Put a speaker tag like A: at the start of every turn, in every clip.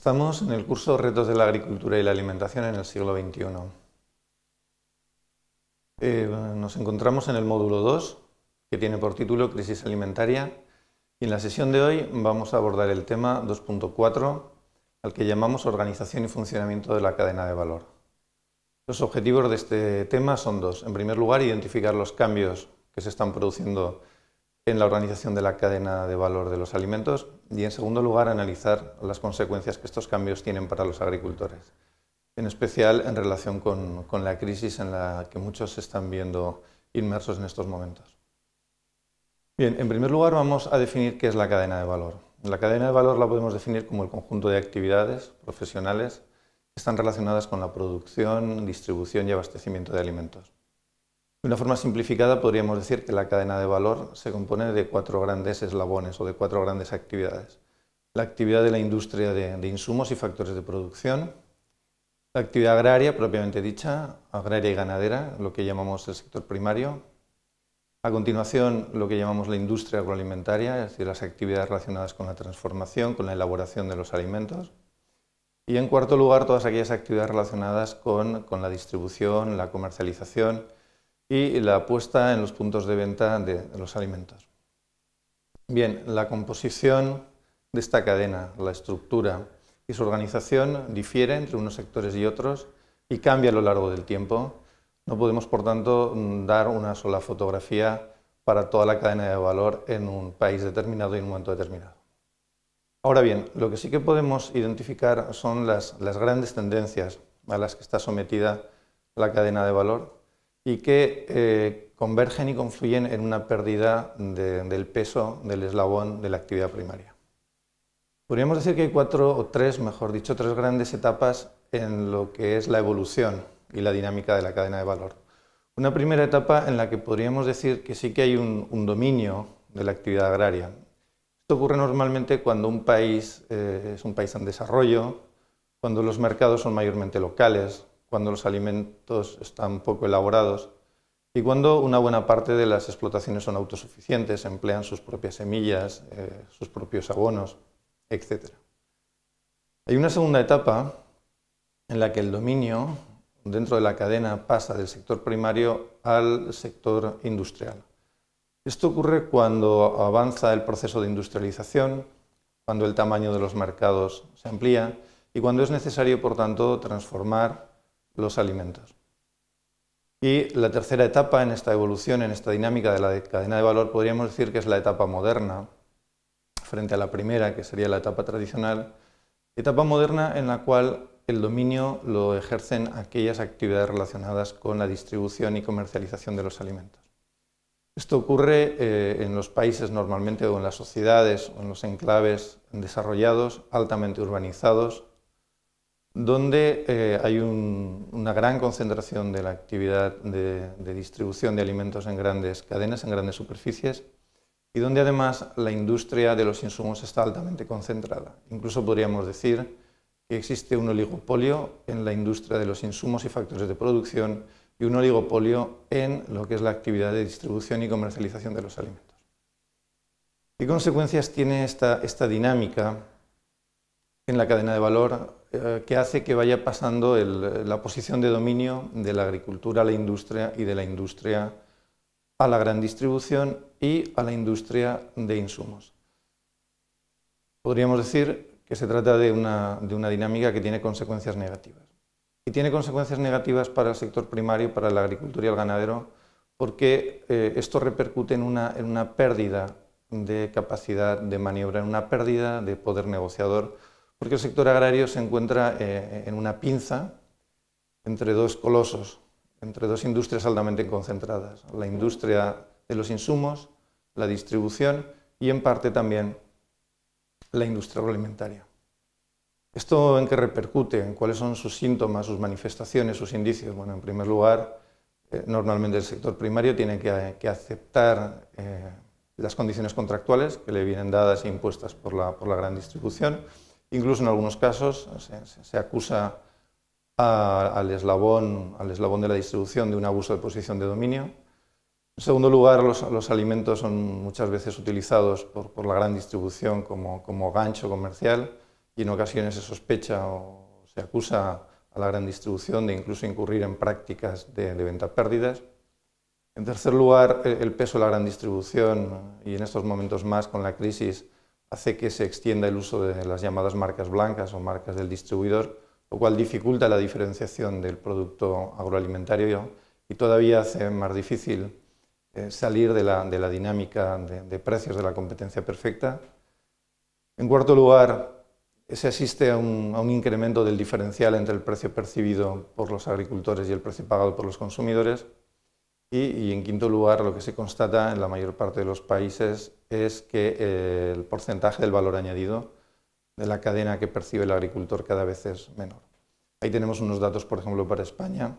A: Estamos en el curso Retos de la Agricultura y la Alimentación en el siglo XXI. Eh, nos encontramos en el módulo 2, que tiene por título Crisis Alimentaria, y en la sesión de hoy vamos a abordar el tema 2.4, al que llamamos Organización y Funcionamiento de la Cadena de Valor. Los objetivos de este tema son dos. En primer lugar, identificar los cambios que se están produciendo en la organización de la cadena de valor de los alimentos y, en segundo lugar, analizar las consecuencias que estos cambios tienen para los agricultores, en especial en relación con, con la crisis en la que muchos se están viendo inmersos en estos momentos. Bien, en primer lugar vamos a definir qué es la cadena de valor. La cadena de valor la podemos definir como el conjunto de actividades profesionales que están relacionadas con la producción, distribución y abastecimiento de alimentos. De una forma simplificada podríamos decir que la cadena de valor se compone de cuatro grandes eslabones o de cuatro grandes actividades. La actividad de la industria de, insumos y factores de producción, la actividad agraria propiamente dicha, agraria y ganadera, lo que llamamos el sector primario, a continuación, lo que llamamos la industria agroalimentaria, es decir, las actividades relacionadas con la transformación, con la elaboración de los alimentos. Y en cuarto lugar, todas aquellas actividades relacionadas con la distribución, la comercialización y la apuesta en los puntos de venta de los alimentos. Bien, la composición de esta cadena, la estructura y su organización difiere entre unos sectores y otros y cambia a lo largo del tiempo. No podemos, por tanto, mm, dar una sola fotografía para toda la cadena de valor en un país determinado y en un momento determinado. Ahora bien, lo que sí que podemos identificar son las grandes tendencias a las que está sometida la cadena de valor y que eh, convergen y confluyen en una pérdida del peso del eslabón de la actividad primaria. Podríamos decir que hay cuatro o tres, mejor dicho, tres grandes etapas en lo que es la evolución y la dinámica de la cadena de valor. Una primera etapa en la que podríamos decir que sí que hay un, dominio de la actividad agraria. Esto ocurre normalmente cuando un país eh, es un país en desarrollo, cuando los mercados son mayormente locales, cuando los alimentos están poco elaborados y cuando una buena parte de las explotaciones son autosuficientes, emplean sus propias semillas, eh, sus propios abonos, etc. Hay una segunda etapa en la que el dominio dentro de la cadena pasa del sector primario al sector industrial. Esto ocurre cuando avanza el proceso de industrialización, cuando el tamaño de los mercados se amplía y cuando es necesario, por tanto, transformar los alimentos. Y la tercera etapa en esta evolución, en esta dinámica de la cadena de valor, podríamos decir que es la etapa moderna, frente a la primera, que sería la etapa tradicional, etapa moderna en la cual el dominio lo ejercen aquellas actividades relacionadas con la distribución y comercialización de los alimentos. Esto ocurre eh, en los países normalmente o en las sociedades o en los enclaves desarrollados, altamente urbanizados, donde eh, hay una gran concentración de la actividad de, distribución de alimentos en grandes cadenas, en grandes superficies, y donde además la industria de los insumos está altamente concentrada. Incluso podríamos decir que existe un oligopolio en la industria de los insumos y factores de producción y un oligopolio en lo que es la actividad de distribución y comercialización de los alimentos. ¿Qué consecuencias tiene esta dinámica en la cadena de valor eh, que hace que vaya pasando la posición de dominio de la agricultura a la industria y de la industria a la gran distribución y a la industria de insumos. Podríamos decir que se trata de una, dinámica que tiene consecuencias negativas. Y tiene consecuencias negativas para el sector primario, para la agricultura y el ganadero, porque eh, esto repercute en una, en una pérdida de capacidad de maniobra, en una pérdida de poder negociador, porque el sector agrario se encuentra eh, en una pinza entre dos colosos, entre dos industrias altamente concentradas, la industria de los insumos, la distribución y en parte también la industria agroalimentaria. ¿Esto en qué repercute? ¿En cuáles son sus síntomas, sus manifestaciones, sus indicios? Bueno, en primer lugar, eh, normalmente el sector primario tiene que, aceptar eh, las condiciones contractuales que le vienen dadas e impuestas por la gran distribución Incluso en algunos casos se, acusa al, eslabón, de la distribución de un abuso de posición de dominio. En segundo lugar, los, alimentos son muchas veces utilizados por, la gran distribución como, gancho comercial y en ocasiones se sospecha o se acusa a la gran distribución de incluso incurrir en prácticas de, venta pérdidas. En tercer lugar, el peso de la gran distribución y en estos momentos más con la crisis hace que se extienda el uso de las llamadas marcas blancas o marcas del distribuidor, lo cual dificulta la diferenciación del producto agroalimentario y todavía hace más difícil eh, salir de la, dinámica de, precios de la competencia perfecta. En cuarto lugar, se asiste a un incremento del diferencial entre el precio percibido por los agricultores y el precio pagado por los consumidores, y, en quinto lugar, lo que se constata en la mayor parte de los países es que eh, el porcentaje del valor añadido de la cadena que percibe el agricultor cada vez es menor. Ahí tenemos unos datos, por ejemplo, para España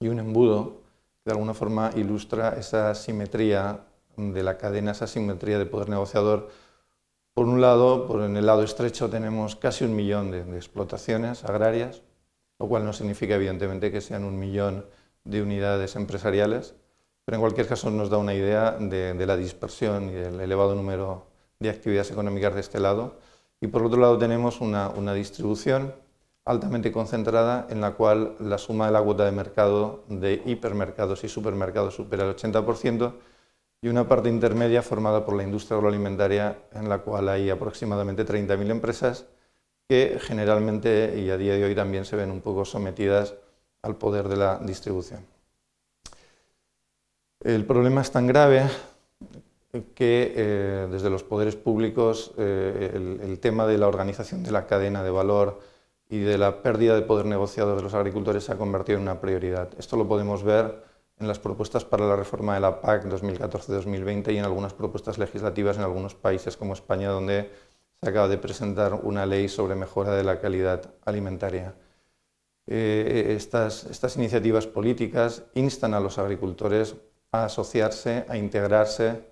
A: y un embudo que de alguna forma ilustra esa simetría de la cadena, esa simetría de poder negociador. Por un lado, por en el lado estrecho tenemos casi un millón de explotaciones agrarias, lo cual no significa evidentemente que sean un millón de unidades empresariales, pero en cualquier caso nos da una idea de, la dispersión y del elevado número de actividades económicas de este lado. Y por otro lado tenemos una, una distribución altamente concentrada en la cual la suma de la cuota de mercado de hipermercados y supermercados supera el 80% y una parte intermedia formada por la industria agroalimentaria en la cual hay aproximadamente 30.000 empresas que generalmente y a día de hoy también se ven un poco sometidas al poder de la distribución. El problema es tan grave que eh, desde los poderes públicos eh, el, tema de la organización de la cadena de valor y de la pérdida de poder negociado de los agricultores se ha convertido en una prioridad. Esto lo podemos ver en las propuestas para la reforma de la PAC 2014-2020 y en algunas propuestas legislativas en algunos países como España, donde se acaba de presentar una ley sobre mejora de la calidad alimentaria. Eh, estas, iniciativas políticas instan a los agricultores a asociarse, a integrarse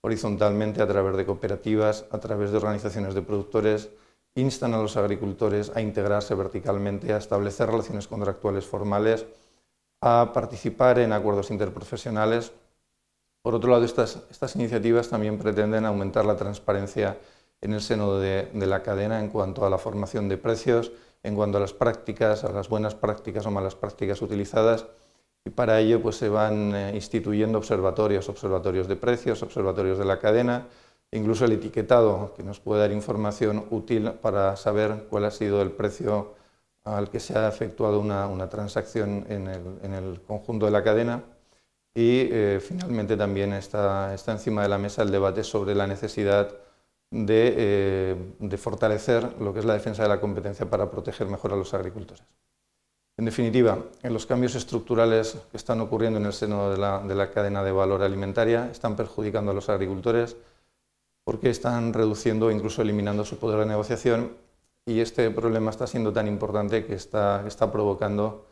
A: horizontalmente a través de cooperativas, a través de organizaciones de productores, instan a los agricultores a integrarse verticalmente, a establecer relaciones contractuales formales, a participar en acuerdos interprofesionales. Por otro lado, estas, iniciativas también pretenden aumentar la transparencia en el seno de la cadena en cuanto a la formación de precios, en cuanto a las prácticas, a las buenas prácticas o malas prácticas utilizadas y para ello pues, se van eh, instituyendo observatorios, observatorios de precios, observatorios de la cadena, incluso el etiquetado que nos puede dar información útil para saber cuál ha sido el precio al que se ha efectuado una, transacción en el, conjunto de la cadena. Y eh, finalmente también está, está encima de la mesa el debate sobre la necesidad eh, de, fortalecer lo que es la defensa de la competencia para proteger mejor a los agricultores. En definitiva, los cambios estructurales que están ocurriendo en el seno de la, cadena de valor alimentaria están perjudicando a los agricultores porque están reduciendo o e incluso eliminando su poder de negociación y este problema está siendo tan importante que está, está provocando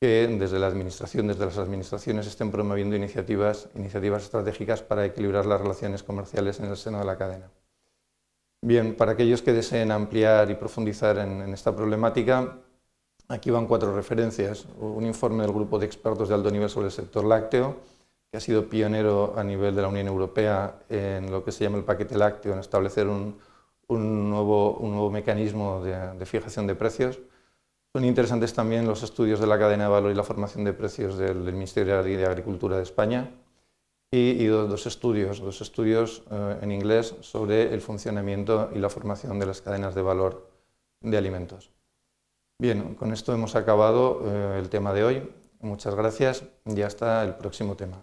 A: que desde la administración, desde las administraciones estén promoviendo iniciativas, iniciativas estratégicas para equilibrar las relaciones comerciales en el seno de la cadena. Bien, para aquellos que deseen ampliar y profundizar en, esta problemática, aquí van cuatro referencias. Un informe del grupo de expertos de alto nivel sobre el sector lácteo, que ha sido pionero a nivel de la Unión Europea en lo que se llama el paquete lácteo, en establecer un, nuevo, mecanismo de, fijación de precios. Son interesantes también los estudios de la cadena de valor y la formación de precios del Ministerio de Agricultura de España y, dos, estudios, dos estudios eh, en inglés sobre el funcionamiento y la formación de las cadenas de valor de alimentos. Bien, con esto hemos acabado eh, el tema de hoy. Muchas gracias y hasta el próximo tema.